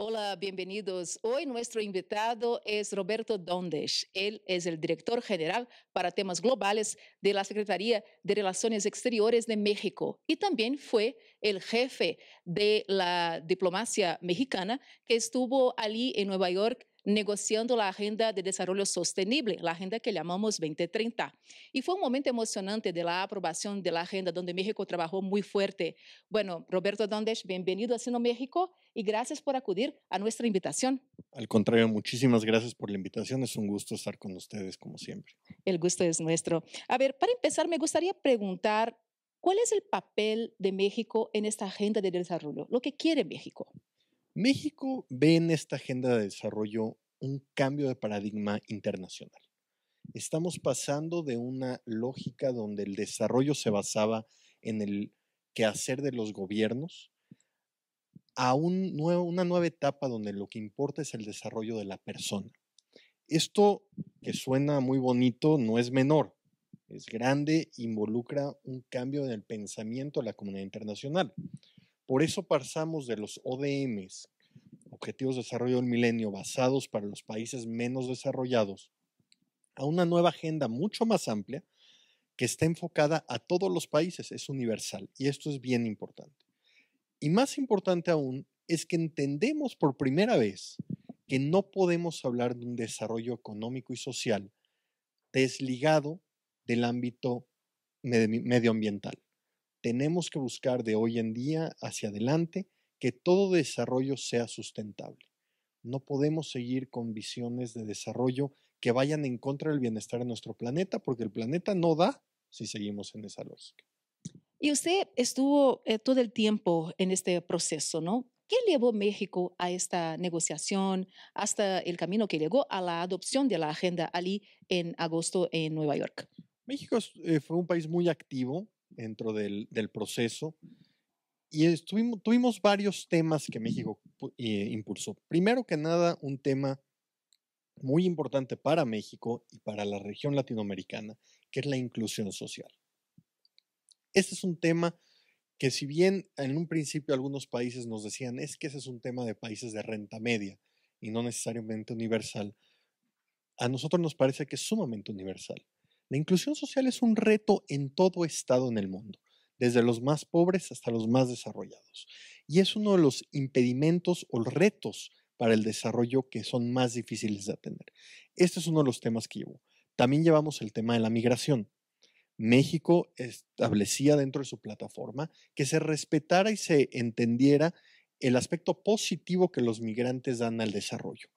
Hola, bienvenidos. Hoy nuestro invitado es Roberto Dondes. Él es el director general para temas globales de la Secretaría de Relaciones Exteriores de México y también fue el jefe de la diplomacia mexicana que estuvo allí en Nueva York negociando la Agenda de Desarrollo Sostenible, la agenda que llamamos 2030. Y fue un momento emocionante de la aprobación de la agenda, donde México trabajó muy fuerte. Bueno, Roberto Dondes, bienvenido a Sino México y gracias por acudir a nuestra invitación. Al contrario, muchísimas gracias por la invitación. Es un gusto estar con ustedes, como siempre. El gusto es nuestro. A ver, para empezar, me gustaría preguntar, ¿cuál es el papel de México en esta agenda de desarrollo? ¿Lo que quiere México? México ve en esta agenda de desarrollo un cambio de paradigma internacional. Estamos pasando de una lógica donde el desarrollo se basaba en el quehacer de los gobiernos a una nueva etapa donde lo que importa es el desarrollo de la persona. Esto que suena muy bonito no es menor, es grande, involucra un cambio en el pensamiento de la comunidad internacional. Por eso pasamos de los ODMs, Objetivos de Desarrollo del Milenio basados para los países menos desarrollados a una nueva agenda mucho más amplia que está enfocada a todos los países, es universal y esto es bien importante. Y más importante aún es que entendemos por primera vez que no podemos hablar de un desarrollo económico y social desligado del ámbito medioambiental. Tenemos que buscar de hoy en día hacia adelante que todo desarrollo sea sustentable. No podemos seguir con visiones de desarrollo que vayan en contra del bienestar de nuestro planeta, porque el planeta no da si seguimos en esa lógica. Y usted estuvo eh, todo el tiempo en este proceso, ¿no? ¿Qué llevó México a esta negociación hasta el camino que llegó a la adopción de la Agenda Ali en agosto en Nueva York? México eh, fue un país muy activo dentro del, del proceso. Y tuvimos varios temas que México eh, impulsó. Primero que nada, un tema muy importante para México y para la región latinoamericana, que es la inclusión social. Este es un tema que si bien en un principio algunos países nos decían, es que ese es un tema de países de renta media y no necesariamente universal, a nosotros nos parece que es sumamente universal. La inclusión social es un reto en todo estado en el mundo desde los más pobres hasta los más desarrollados. Y es uno de los impedimentos o retos para el desarrollo que son más difíciles de atender. Este es uno de los temas que llevo. También llevamos el tema de la migración. México establecía dentro de su plataforma que se respetara y se entendiera el aspecto positivo que los migrantes dan al desarrollo.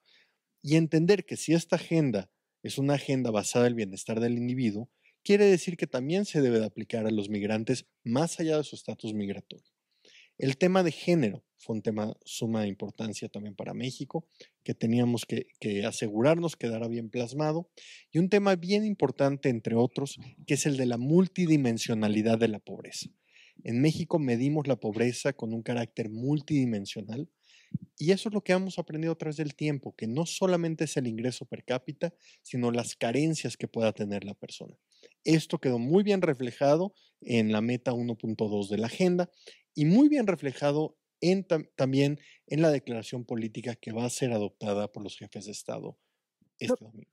Y entender que si esta agenda es una agenda basada en el bienestar del individuo, quiere decir que también se debe de aplicar a los migrantes más allá de su estatus migratorio. El tema de género fue un tema suma de importancia también para México, que teníamos que, que asegurarnos quedara bien plasmado, y un tema bien importante, entre otros, que es el de la multidimensionalidad de la pobreza. En México medimos la pobreza con un carácter multidimensional, y eso es lo que hemos aprendido a través del tiempo, que no solamente es el ingreso per cápita, sino las carencias que pueda tener la persona. Esto quedó muy bien reflejado en la meta 1.2 de la agenda y muy bien reflejado también en la declaración política que va a ser adoptada por los jefes de Estado este domingo.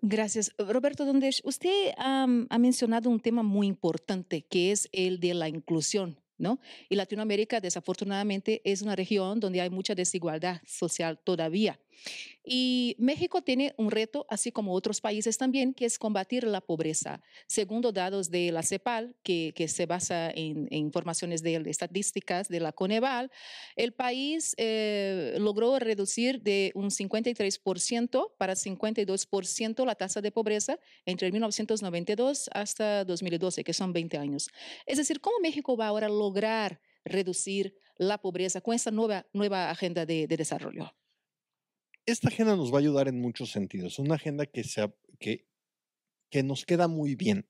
Gracias. Roberto Dondes, usted mm, ha mencionado un tema muy importante que es el de la inclusión. ¿No? Y Latinoamérica, desafortunadamente, es una región donde hay mucha desigualdad social todavía. Y México tiene un reto, así como otros países también, que es combatir la pobreza. Segundo datos de la CEPAL, que, se basa en, informaciones de, estadísticas de la Coneval, el país eh, logró reducir de un 53% para 52% la tasa de pobreza entre 1992 hasta 2012, que son 20 años. Es decir, ¿cómo México va ahora a lograr reducir la pobreza con esta nueva, nueva agenda de desarrollo? esta agenda nos va a ayudar en muchos sentidos. Es Una agenda que, que nos queda muy bien.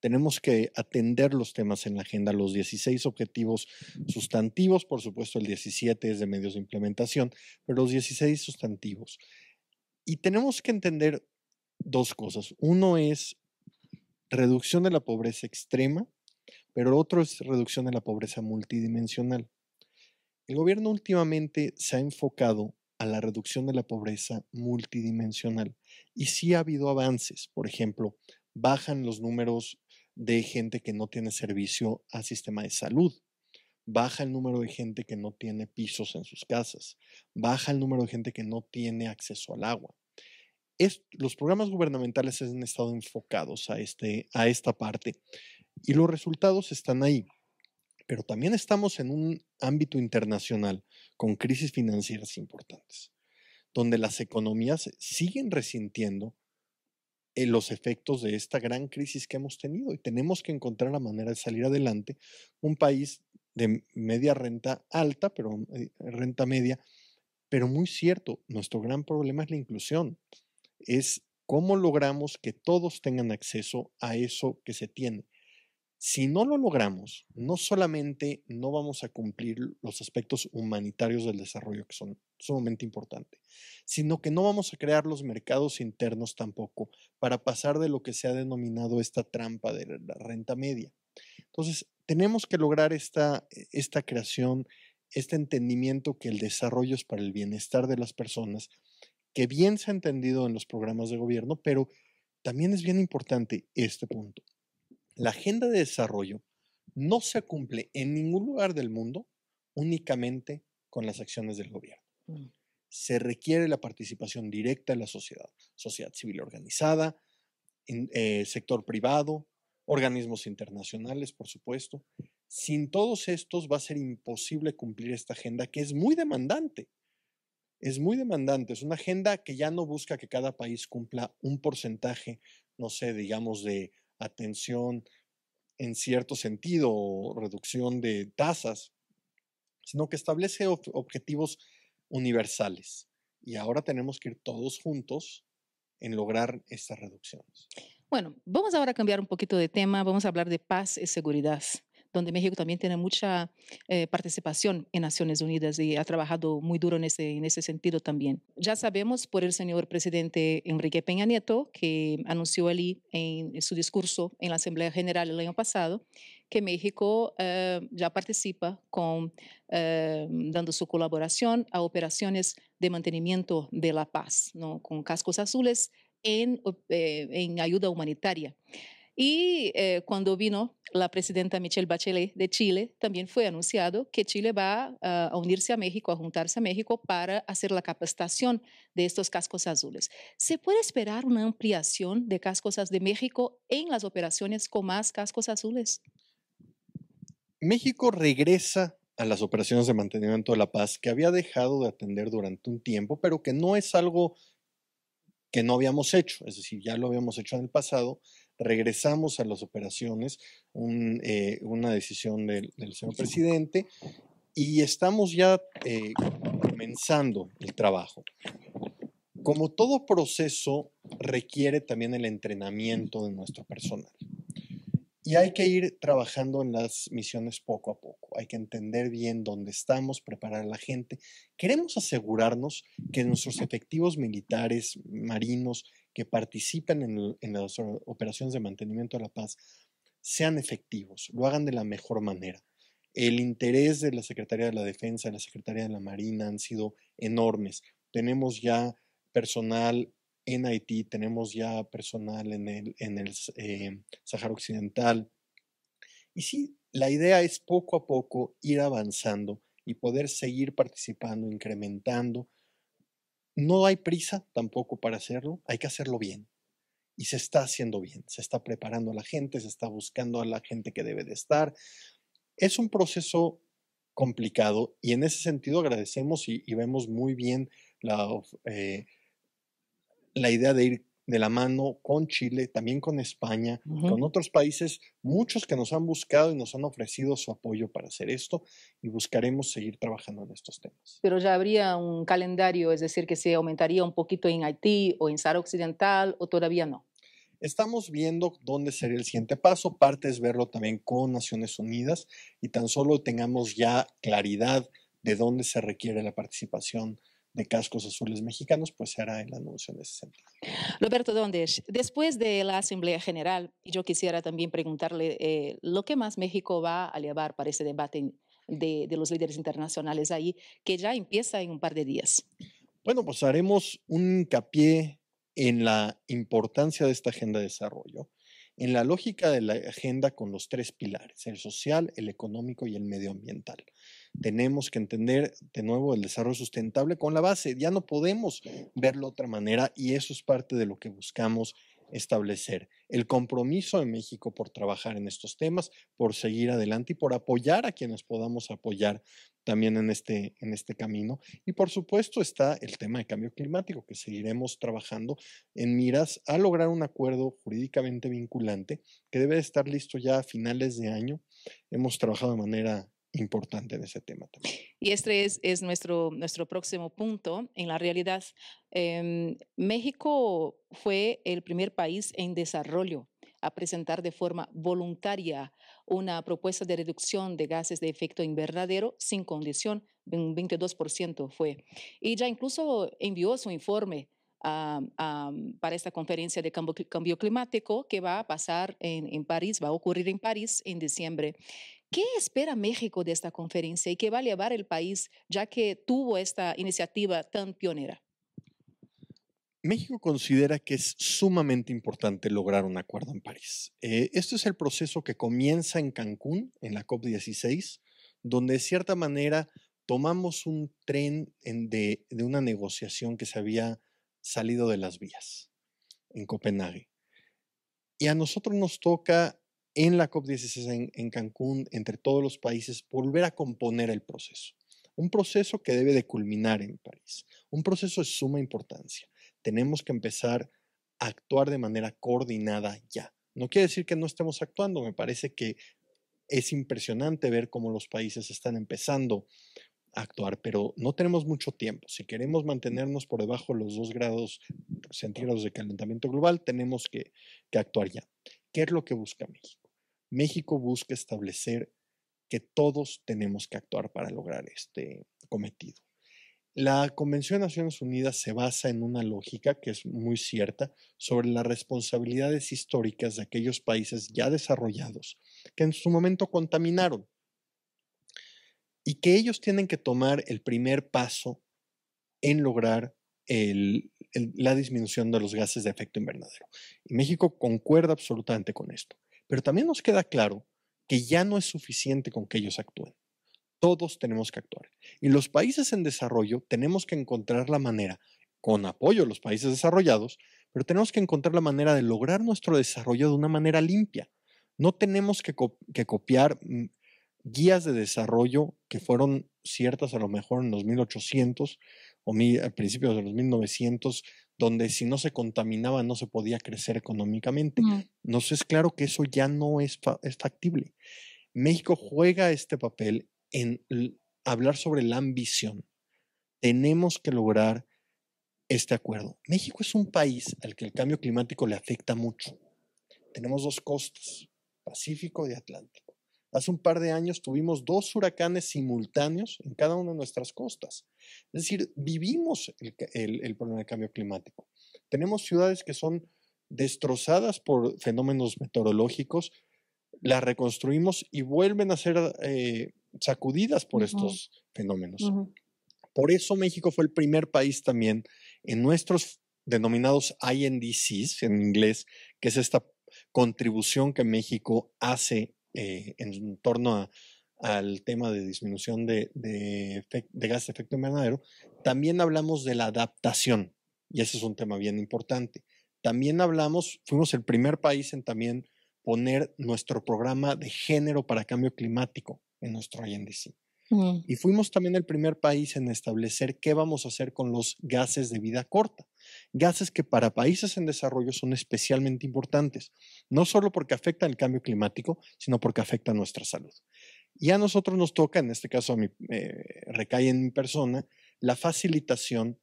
Tenemos que atender los temas en la agenda, los 16 objetivos sustantivos, por supuesto el 17 es de medios de implementación, pero los 16 sustantivos. Y tenemos que entender dos cosas. Uno es reducción de la pobreza extrema, pero otro es reducción de la pobreza multidimensional. El gobierno últimamente se ha enfocado a la reducción de la pobreza multidimensional. Y sí ha habido avances, por ejemplo, bajan los números de gente que no tiene servicio a sistema de salud, baja el número de gente que no tiene pisos en sus casas, baja el número de gente que no tiene acceso al agua. los programas gubernamentales han estado enfocados a, este, a esta parte y los resultados están ahí. Pero también estamos en un ámbito internacional con crisis financieras importantes, donde las economías siguen resintiendo eh, los efectos de esta gran crisis que hemos tenido y tenemos que encontrar la manera de salir adelante. Un país de media renta alta, pero eh, renta media, pero muy cierto, nuestro gran problema es la inclusión, es cómo logramos que todos tengan acceso a eso que se tiene. Si no lo logramos, no solamente no vamos a cumplir los aspectos humanitarios del desarrollo, que son sumamente importantes, sino que no vamos a crear los mercados internos tampoco para pasar de lo que se ha denominado esta trampa de la renta media. Entonces, tenemos que lograr esta, e, esta creación, este entendimiento que el desarrollo es para el bienestar de las personas, que bien se ha entendido en los programas de gobierno, pero también es bien importante este punto. La agenda de desarrollo no se cumple en ningún lugar del mundo únicamente con las acciones del gobierno. Mm. Se requiere la participación directa de la sociedad, sociedad civil organizada, eh, sector privado, organismos internacionales, por supuesto. Sin todos estos va a ser imposible cumplir esta agenda que es muy demandante. Es muy demandante, es una agenda que ya no busca que cada país cumpla un porcentaje, no sé, digamos, de atención en cierto sentido o reducción de tasas, sino que establece objetivos universales. Y ahora tenemos que ir todos juntos en lograr estas reducciones. Bueno, vamos ahora a cambiar un poquito de tema, vamos a hablar de paz y seguridad donde México también tiene mucha eh, participación en Naciones Unidas y ha trabajado muy duro en ese, en ese sentido también. Ya sabemos por el señor presidente Enrique Peña Nieto, que anunció allí en, su discurso en la Asamblea General el año pasado, que México eh, ya participa con, eh, dando su colaboración a operaciones de mantenimiento de la paz, ¿no? con cascos azules en, en ayuda humanitaria. Y eh, cuando vino la presidenta Michelle Bachelet de Chile, también fue anunciado que Chile va a unirse a México, a juntarse a México para hacer la capacitación de estos cascos azules. ¿Se puede esperar una ampliación de cascos de México en las operaciones con más cascos azules? México regresa a las operaciones de mantenimiento de la paz que había dejado de atender durante un tiempo, pero que no es algo que no habíamos hecho, es decir, ya lo habíamos hecho en el pasado, regresamos a las operaciones, eh, una decisión del, señor presidente, y estamos ya eh, comenzando el trabajo. Como todo proceso, requiere también el entrenamiento de nuestro personal. Y hay que ir trabajando en las misiones poco a poco. Hay que entender bien dónde estamos, preparar a la gente. Queremos asegurarnos que nuestros efectivos militares, marinos, que participen en, las operaciones de mantenimiento de la paz sean efectivos, lo hagan de la mejor manera. El interés de la Secretaría de la Defensa, de la Secretaría de la Marina han sido enormes. Tenemos ya personal en Haití, tenemos ya personal en el, en el eh, Sahara Occidental. Y sí, la idea es poco a poco ir avanzando y poder seguir participando, incrementando no hay prisa tampoco para hacerlo, hay que hacerlo bien. Y se está haciendo bien, se está preparando a la gente, se está buscando a la gente que debe de estar. Es un proceso complicado y en ese sentido agradecemos y, vemos muy bien la, eh, la idea de ir de la mano con Chile, también con España, con otros países, muchos que nos han buscado y nos han ofrecido su apoyo para hacer esto y buscaremos seguir trabajando en estos temas. Pero ya habría un calendario, es decir, que se aumentaría un poquito en Haití o en Sahara Occidental o todavía no. Estamos viendo dónde sería el siguiente paso. Parte es verlo también con Naciones Unidas y tan solo tengamos ya claridad de dónde se requiere la participación de cascos azules mexicanos, pues se hará el anuncio en ese sentido. Roberto Dondes, después de la Asamblea General, yo quisiera también preguntarle eh, lo que más México va a llevar para ese debate de, de los líderes internacionales ahí, que ya empieza en un par de días. Bueno, pues haremos un hincapié en la importancia de esta agenda de desarrollo en la lógica de la agenda con los tres pilares, el social, el económico y el medioambiental. Tenemos que entender de nuevo el desarrollo sustentable con la base, ya no podemos verlo de otra manera y eso es parte de lo que buscamos establecer el compromiso de México por trabajar en estos temas, por seguir adelante y por apoyar a quienes podamos apoyar también en este, en este camino. Y por supuesto está el tema de cambio climático, que seguiremos trabajando en miras a lograr un acuerdo jurídicamente vinculante que debe estar listo ya a finales de año. Hemos trabajado de manera importante en ese tema también. Y este es, nuestro, nuestro próximo punto. En la realidad, em, México fue el primer país en desarrollo a presentar de forma voluntaria una propuesta de reducción de gases de efecto invernadero sin condición, un 22% fue. Y ya incluso envió su informe para esta conferencia de cambio, cambio, climático que va a pasar en, en París, va a ocurrir en París en diciembre. ¿Qué espera México de esta conferencia y qué va a llevar el país ya que tuvo esta iniciativa tan pionera? México considera que es sumamente importante lograr un acuerdo en París. este es el proceso que comienza en Cancún, en la COP16, donde de cierta manera tomamos un tren de una negociación que se había salido de las vías en Copenhague. Y a nosotros nos toca en la COP16 en, Cancún, entre todos los países, volver a componer el proceso. Un proceso que debe de culminar en París. Un proceso de suma importancia. Tenemos que empezar a actuar de manera coordinada ya. No quiere decir que no estemos actuando, me parece que es impresionante ver cómo los países están empezando a actuar, pero no tenemos mucho tiempo. Si queremos mm. mantenernos por debajo de los 2 grados centígrados de calentamiento global, tenemos que actuar ya. ¿Qué es lo que busca México? México busca establecer que todos tenemos que actuar para lograr este cometido. La Convención de Naciones Unidas se basa en una lógica que es muy cierta sobre las responsabilidades históricas de aquellos países ya desarrollados que en su momento contaminaron y que ellos tienen que tomar el primer paso en lograr la disminución de los gases de efecto invernadero. Y México concuerda absolutamente con esto. Pero también nos queda claro que ya no es suficiente con que ellos actúen. Todos tenemos que actuar. Y los países en desarrollo tenemos que encontrar la manera, con apoyo a los países desarrollados, pero tenemos que encontrar la manera de lograr nuestro desarrollo de una manera limpia. No tenemos que, que copiar mm, guías de desarrollo que fueron ciertas a lo mejor en los 1800 o a principios de los 1900, donde si no se contaminaba no se podía crecer económicamente. no Nos es claro que eso ya no es, es factible. México juega este papel en hablar sobre la ambición. Tenemos que lograr este acuerdo. México es un país al que el cambio climático le afecta mucho. Tenemos dos costas, Pacífico y Atlántico. Hace un par de años tuvimos dos huracanes simultáneos en cada una de nuestras costas. Es decir, vivimos el, problema del cambio climático. Tenemos ciudades que son destrozadas por fenómenos meteorológicos, las reconstruimos y vuelven a ser eh, sacudidas por estos fenómenos. Por eso México fue el primer país también en nuestros denominados INDCs en inglés, que es esta contribución que México hace eh, en torno al tema de disminución de, de, de gas efecto invernadero, también hablamos de la adaptación, y ese es un tema bien importante. También hablamos, fuimos el primer país en también poner nuestro programa de género para cambio climático en nuestro INDC. Mm. Y fuimos también el primer país en establecer qué vamos a hacer con los gases de vida corta gases que para países en desarrollo son especialmente importantes, no solo porque afectan el cambio climático, sino porque afectan nuestra salud. Y a nosotros nos toca, en este caso eh, recae en mi persona, la facilitación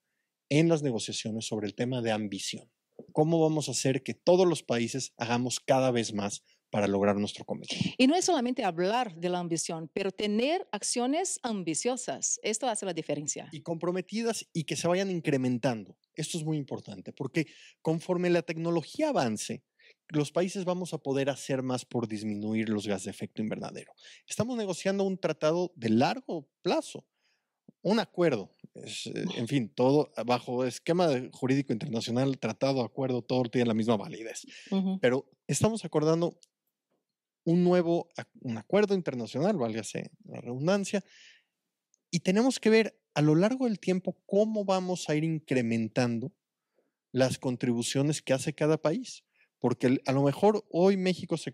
en las negociaciones sobre el tema de ambición. ¿Cómo vamos a hacer que todos los países hagamos cada vez más para lograr nuestro cometido. Y no es solamente hablar de la ambición, pero tener acciones ambiciosas. Esto hace la diferencia. Y comprometidas y que se vayan incrementando. Esto es muy importante porque conforme la tecnología avance, los países vamos a poder hacer más por disminuir los gases de efecto invernadero. Estamos negociando un tratado de largo plazo, un acuerdo, eh, en fin, todo bajo esquema jurídico internacional, tratado, acuerdo, todo tiene la misma validez. Pero estamos acordando un nuevo un acuerdo internacional, válgase la redundancia, y tenemos que ver a lo largo del tiempo cómo vamos a ir incrementando las contribuciones que hace cada país. Porque a lo mejor hoy México se,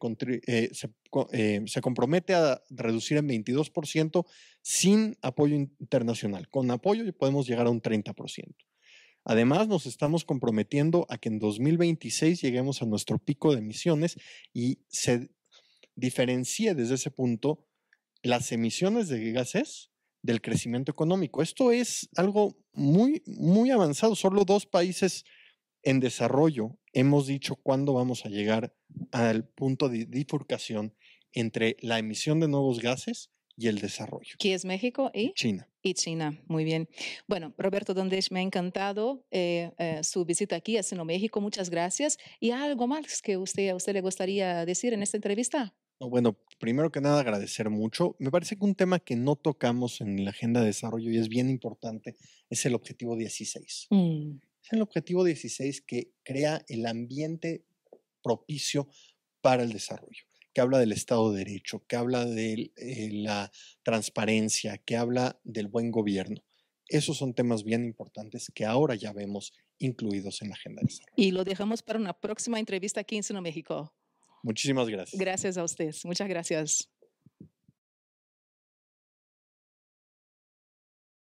eh, se, eh, se compromete a reducir en 22% sin apoyo internacional. Con apoyo podemos llegar a un 30%. Además, nos estamos comprometiendo a que en 2026 lleguemos a nuestro pico de emisiones y se diferencie desde ese punto las emisiones de gases del crecimiento económico. Esto es algo muy, muy avanzado. Solo dos países en desarrollo hemos dicho cuándo vamos a llegar al punto de bifurcación entre la emisión de nuevos gases y el desarrollo. ¿Quién es México y China? Y China, muy bien. Bueno, Roberto Dondes, me ha encantado eh, eh, su visita aquí a Sino México, muchas gracias. ¿Y algo más que usted, a usted le gustaría decir en esta entrevista? Bueno, primero que nada agradecer mucho. Me parece que un tema que no tocamos en la agenda de desarrollo y es bien importante es el objetivo 16. Mm. Es el objetivo 16 que crea el ambiente propicio para el desarrollo, que habla del Estado de Derecho, que habla de eh, la transparencia, que habla del buen gobierno. Esos son temas bien importantes que ahora ya vemos incluidos en la agenda de desarrollo. Y lo dejamos para una próxima entrevista aquí en Sino México. Muchísimas gracias. Gracias a ustedes. Muchas gracias.